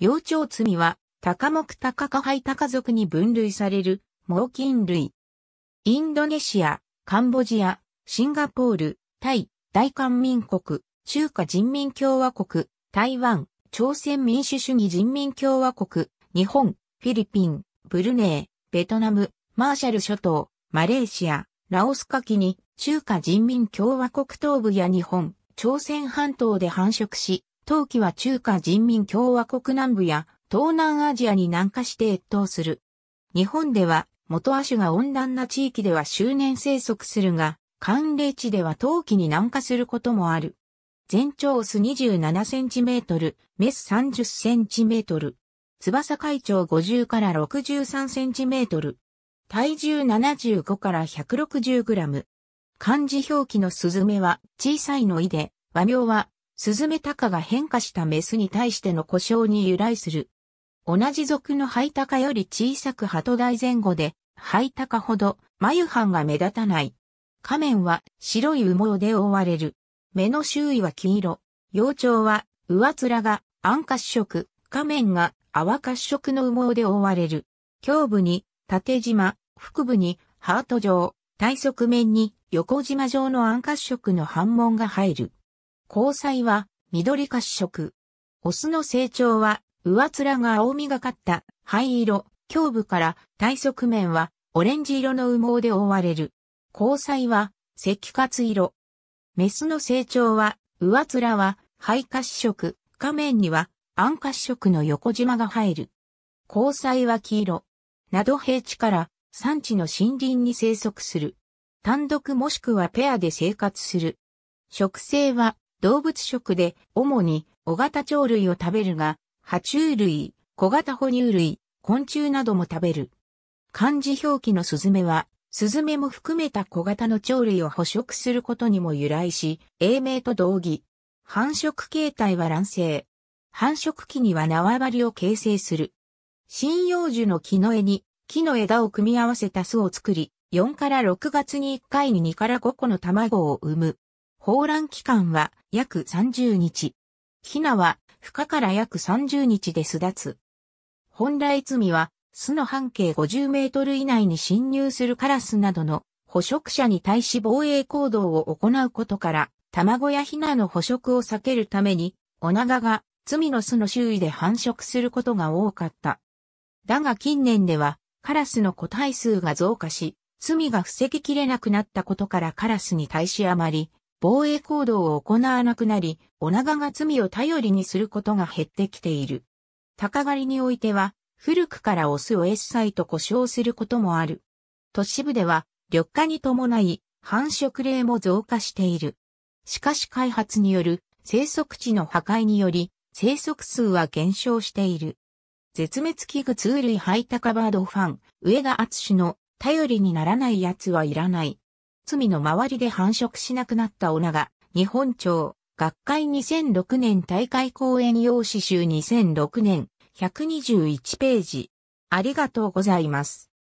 幼鳥積みは、高木高タカ高ハタカ族に分類される、猛禽類。インドネシア、カンボジア、シンガポール、タイ、大韓民国、中華人民共和国、台湾、朝鮮民主主義人民共和国、日本、フィリピン、ブルネー、ベトナム、マーシャル諸島、マレーシア、ラオスカキに中華人民共和国東部や日本、朝鮮半島で繁殖し、冬季は中華人民共和国南部や東南アジアに南下して越冬する。日本では元亜種が温暖な地域では周年生息するが、寒冷地では冬季に南下することもある。全長ス27センチメートル、メス30センチメートル。翼海長50から63センチメートル。体重75から160グラム。漢字表記のスズメは小さいのいで、和名はスズメタカが変化したメスに対しての故障に由来する。同じ属のハイタカより小さくハト大前後で、ハイタカほど眉藩が目立たない。仮面は白い羽毛で覆われる。目の周囲は黄色。幼鳥は上面が暗褐色、仮面が泡褐色の羽毛で覆われる。胸部に縦縞、腹部にハート状、体側面に横縞状の暗褐色の反紋が入る。交際は緑褐色。オスの成長は上面が青みがかった灰色、胸部から体側面はオレンジ色の羽毛で覆われる。交際は赤褐色。メスの成長は上面は灰褐色、下面には暗褐色の横縞が入る。交際は黄色。など平地から山地の森林に生息する。単独もしくはペアで生活する。植生は動物食で主に小型鳥類を食べるが、爬虫類、小型哺乳類、昆虫なども食べる。漢字表記のスズメは、スズメも含めた小型の鳥類を捕食することにも由来し、英名と同義。繁殖形態は卵生。繁殖期には縄張りを形成する。針葉樹の木の枝に木の枝を組み合わせた巣を作り、4から6月に1回に2から5個の卵を産む。放卵期間は約30日。ヒナは孵化から約30日で巣立つ。本来罪は巣の半径50メートル以内に侵入するカラスなどの捕食者に対し防衛行動を行うことから、卵やヒナの捕食を避けるために、オナガが罪の巣の周囲で繁殖することが多かった。だが近年では、カラスの個体数が増加し、罪が防ぎきれなくなったことからカラスに対しあまり防衛行動を行わなくなり、お長が罪を頼りにすることが減ってきている。鷹狩りにおいては、古くからオスをエッサイと呼称することもある。都市部では、緑化に伴い、繁殖例も増加している。しかし開発による生息地の破壊により、生息数は減少している。絶滅危惧ツー類ハイタカバードファン、上田厚の頼りにならない奴はいらない。罪の周りで繁殖しなくなったオナが、日本町、学会2006年大会講演用詩集2006年、121ページ。ありがとうございます。